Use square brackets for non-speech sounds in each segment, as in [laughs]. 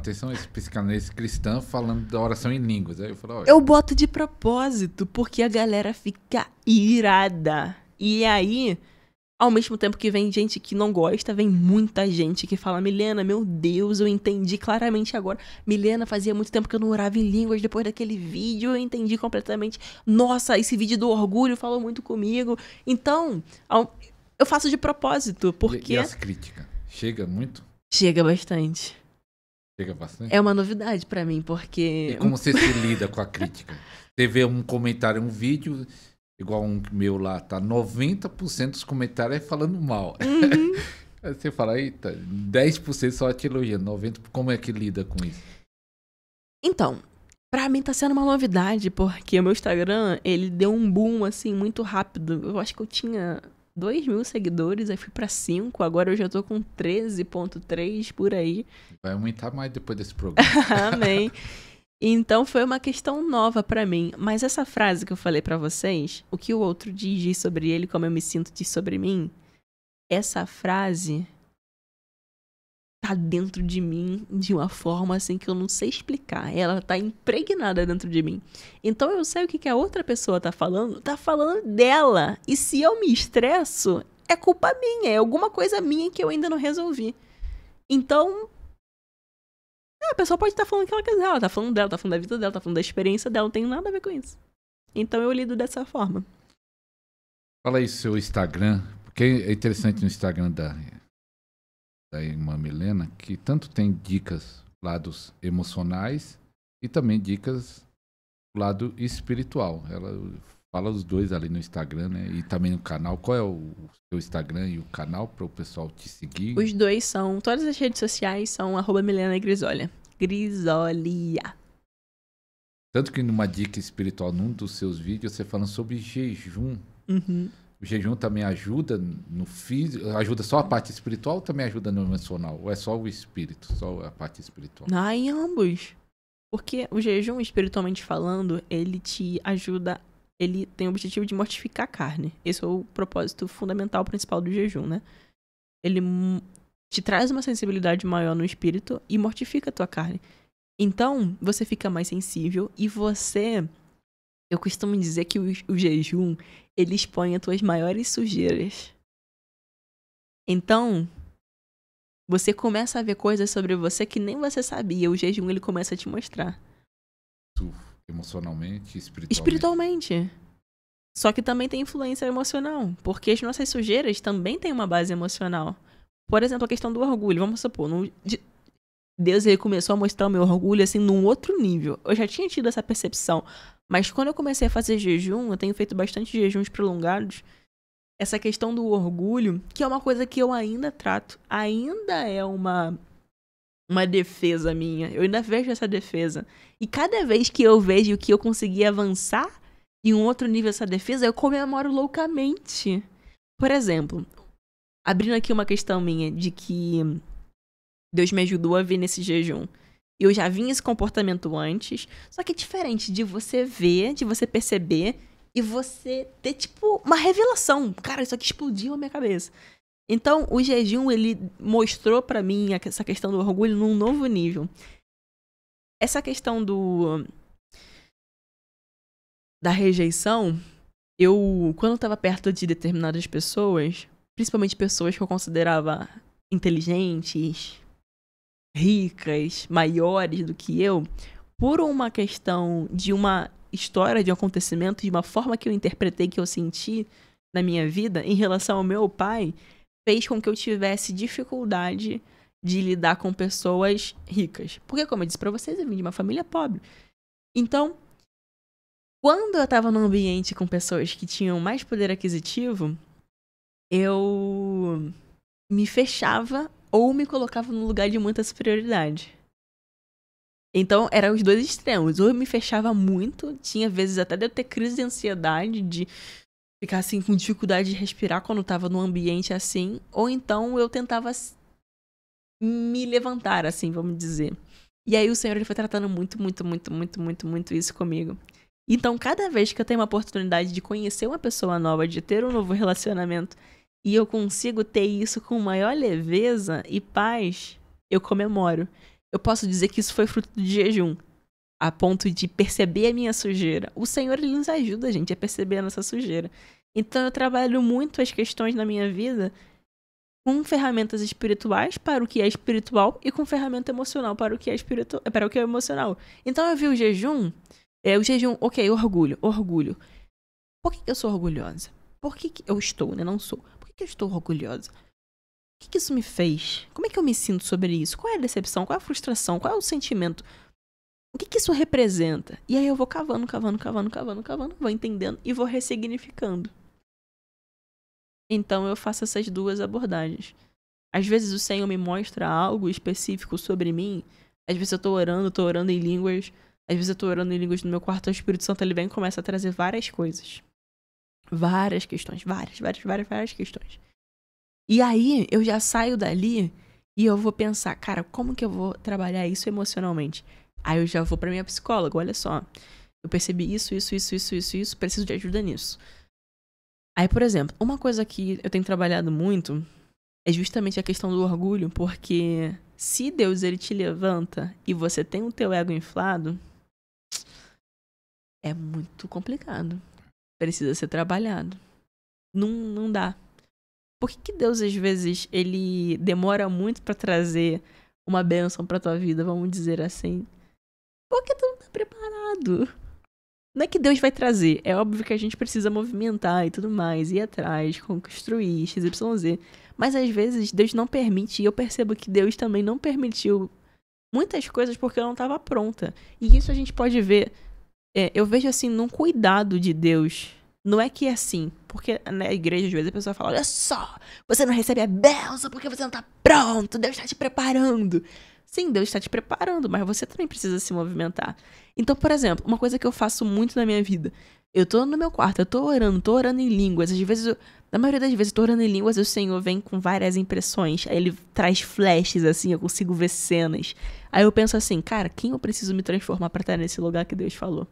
atenção esse psicanalista cristão falando da oração em línguas. Aí eu falo, Olha. Eu boto de propósito, porque a galera fica irada. E aí, ao mesmo tempo que vem gente que não gosta, vem muita gente que fala: Milena, meu Deus, eu entendi claramente agora. Milena, fazia muito tempo que eu não orava em línguas. Depois daquele vídeo, eu entendi completamente. Nossa, esse vídeo do orgulho falou muito comigo. Então, eu faço de propósito, porque. E, e as críticas? Chega muito? Chega bastante bastante. Assim? É uma novidade para mim, porque. E como você se lida com a crítica? Você vê um comentário, um vídeo, igual um meu lá, tá? 90% dos comentários é falando mal. Uhum. [laughs] você fala, eita, 10% só te elogia, 90%. Como é que lida com isso? Então, Pra mim tá sendo uma novidade, porque o meu Instagram, ele deu um boom, assim, muito rápido. Eu acho que eu tinha 2 mil seguidores, aí fui pra 5, agora eu já tô com 13.3 por aí. Vai aumentar mais depois desse programa. [laughs] Amém. Então foi uma questão nova para mim, mas essa frase que eu falei para vocês, o que o outro diz sobre ele, como eu me sinto diz sobre mim, essa frase tá dentro de mim de uma forma assim que eu não sei explicar. Ela tá impregnada dentro de mim. Então eu sei o que, que a outra pessoa tá falando, tá falando dela. E se eu me estresso, é culpa minha, é alguma coisa minha que eu ainda não resolvi. Então. A pessoa pode estar tá falando o que ela quiser, ela tá falando dela, tá falando da vida dela, tá falando da experiência dela, não tem nada a ver com isso. Então eu lido dessa forma. Fala aí seu Instagram, porque é interessante no Instagram da da irmã Milena, que tanto tem dicas lados emocionais e também dicas lado espiritual. Ela fala os dois ali no Instagram, né? E também no canal. Qual é o seu Instagram e o canal para o pessoal te seguir? Os dois são, todas as redes sociais são arroba Milena Grisolha. Grisolia. Tanto que numa dica espiritual, num dos seus vídeos, você fala sobre jejum. Uhum. O jejum também ajuda no físico, ajuda só a parte espiritual ou também ajuda no emocional? Ou é só o espírito, só a parte espiritual? Não, ah, em ambos. Porque o jejum, espiritualmente falando, ele te ajuda, ele tem o objetivo de mortificar a carne. Esse é o propósito fundamental, principal do jejum, né? Ele te traz uma sensibilidade maior no espírito e mortifica a tua carne. Então, você fica mais sensível e você eu costumo dizer que o, o jejum, ele expõe as tuas maiores sujeiras. Então, você começa a ver coisas sobre você que nem você sabia. O jejum, ele começa a te mostrar. Emocionalmente, espiritualmente. Espiritualmente. Só que também tem influência emocional, porque as nossas sujeiras também têm uma base emocional. Por exemplo, a questão do orgulho. Vamos supor, no... Deus ele começou a mostrar o meu orgulho assim num outro nível. Eu já tinha tido essa percepção. Mas quando eu comecei a fazer jejum, eu tenho feito bastante jejuns prolongados. Essa questão do orgulho, que é uma coisa que eu ainda trato, ainda é uma uma defesa minha. Eu ainda vejo essa defesa. E cada vez que eu vejo que eu consegui avançar em um outro nível essa defesa, eu comemoro loucamente. Por exemplo, abrindo aqui uma questão minha de que Deus me ajudou a vir nesse jejum. Eu já vinha esse comportamento antes, só que é diferente de você ver, de você perceber e você ter, tipo, uma revelação. Cara, isso aqui explodiu a minha cabeça. Então, o jejum, ele mostrou para mim essa questão do orgulho num novo nível. Essa questão do. da rejeição, eu. quando estava tava perto de determinadas pessoas, principalmente pessoas que eu considerava inteligentes, ricas, maiores do que eu, por uma questão de uma história, de um acontecimento, de uma forma que eu interpretei, que eu senti na minha vida em relação ao meu pai, fez com que eu tivesse dificuldade de lidar com pessoas ricas. Porque, como eu disse para vocês, eu vim de uma família pobre. Então, quando eu estava num ambiente com pessoas que tinham mais poder aquisitivo, eu me fechava ou me colocava no lugar de muita superioridade. Então, eram os dois extremos. Ou eu me fechava muito, tinha vezes até de eu ter crise de ansiedade, de ficar assim com dificuldade de respirar quando estava num ambiente assim, ou então eu tentava me levantar, assim, vamos dizer. E aí o Senhor ele foi tratando muito, muito, muito, muito, muito, muito isso comigo. Então, cada vez que eu tenho uma oportunidade de conhecer uma pessoa nova, de ter um novo relacionamento, e eu consigo ter isso com maior leveza e paz, eu comemoro. Eu posso dizer que isso foi fruto do jejum, a ponto de perceber a minha sujeira. O Senhor ele nos ajuda, gente, a perceber a nossa sujeira. Então eu trabalho muito as questões na minha vida com ferramentas espirituais para o que é espiritual e com ferramenta emocional para o que é espiritual, para o que é emocional. Então eu vi o jejum, é o jejum, OK, orgulho, orgulho. Por que eu sou orgulhosa? Por que, que eu estou, né? Não sou que eu estou orgulhosa? O que, que isso me fez? Como é que eu me sinto sobre isso? Qual é a decepção? Qual é a frustração? Qual é o sentimento? O que, que isso representa? E aí eu vou cavando, cavando, cavando, cavando, cavando, vou entendendo e vou ressignificando. Então eu faço essas duas abordagens. Às vezes o Senhor me mostra algo específico sobre mim. Às vezes eu tô orando, tô orando em línguas. Às vezes eu tô orando em línguas no meu quarto, o Espírito Santo ele vem e começa a trazer várias coisas. Várias questões, várias, várias, várias, várias questões. E aí eu já saio dali e eu vou pensar, cara, como que eu vou trabalhar isso emocionalmente? Aí eu já vou para minha psicóloga, olha só. Eu percebi isso, isso, isso, isso, isso, isso, preciso de ajuda nisso. Aí, por exemplo, uma coisa que eu tenho trabalhado muito é justamente a questão do orgulho, porque se Deus ele te levanta e você tem o teu ego inflado, é muito complicado precisa ser trabalhado. Não, não dá. Por que, que Deus, às vezes, ele demora muito para trazer uma bênção pra tua vida, vamos dizer assim? Porque tu não tá preparado. Não é que Deus vai trazer. É óbvio que a gente precisa movimentar e tudo mais, ir atrás, construir, XYZ. Mas às vezes Deus não permite, e eu percebo que Deus também não permitiu muitas coisas porque eu não estava pronta. E isso a gente pode ver é, eu vejo assim num cuidado de Deus. Não é que é assim, porque na né, igreja às vezes a pessoa fala: olha só, você não recebe a benção porque você não tá pronto, Deus está te preparando. Sim, Deus está te preparando, mas você também precisa se movimentar. Então, por exemplo, uma coisa que eu faço muito na minha vida. Eu tô no meu quarto, eu tô orando, tô orando em línguas. Às vezes, eu, na maioria das vezes, eu tô orando em línguas e o Senhor vem com várias impressões. Aí ele traz flashes, assim, eu consigo ver cenas. Aí eu penso assim, cara, quem eu preciso me transformar para estar nesse lugar que Deus falou?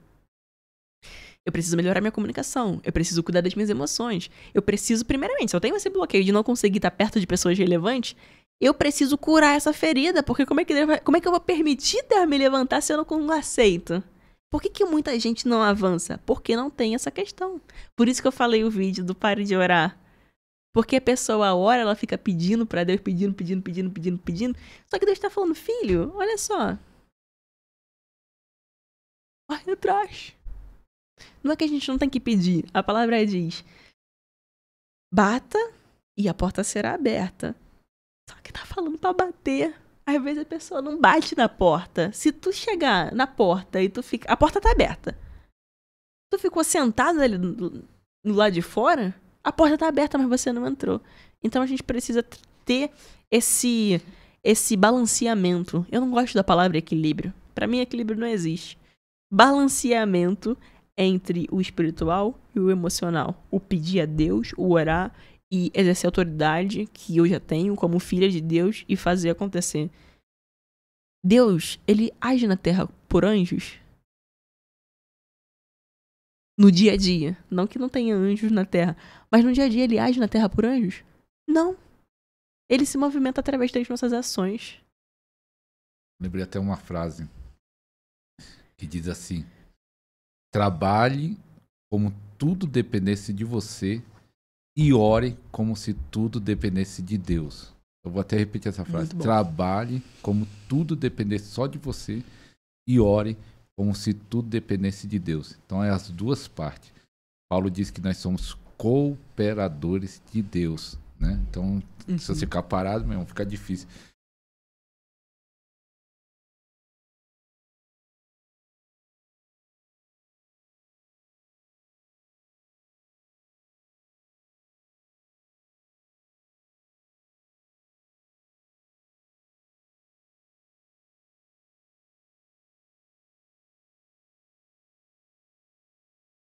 Eu preciso melhorar minha comunicação. Eu preciso cuidar das minhas emoções. Eu preciso, primeiramente, se eu tenho esse bloqueio de não conseguir estar perto de pessoas relevantes, eu preciso curar essa ferida, porque como é que, como é que eu vou permitir Deus me levantar se eu não aceito? Por que, que muita gente não avança? Porque não tem essa questão. Por isso que eu falei o vídeo do pare de orar. Porque a pessoa ora, ela fica pedindo para Deus, pedindo, pedindo, pedindo, pedindo, pedindo. Só que Deus tá falando, filho, olha só. vai atrás. Não é que a gente não tem que pedir, a palavra é diz: bata e a porta será aberta. Só que tá falando para bater. Às vezes a pessoa não bate na porta. Se tu chegar na porta e tu fica. A porta tá aberta. Tu ficou sentado ali no lado de fora, a porta tá aberta, mas você não entrou. Então a gente precisa ter esse esse balanceamento. Eu não gosto da palavra equilíbrio. Para mim equilíbrio não existe. Balanceamento entre o espiritual e o emocional. O pedir a Deus, o orar e exercer a autoridade que eu já tenho como filha de Deus e fazer acontecer. Deus, ele age na terra por anjos? No dia a dia. Não que não tenha anjos na terra, mas no dia a dia ele age na terra por anjos? Não. Ele se movimenta através das nossas ações. Lembrei até uma frase que diz assim: Trabalhe como tudo dependesse de você e ore como se tudo dependesse de Deus. Eu vou até repetir essa frase. Trabalhe como tudo dependesse só de você e ore como se tudo dependesse de Deus. Então é as duas partes. Paulo diz que nós somos cooperadores de Deus, né? Então, uhum. se você uhum. ficar parado, meu, fica difícil.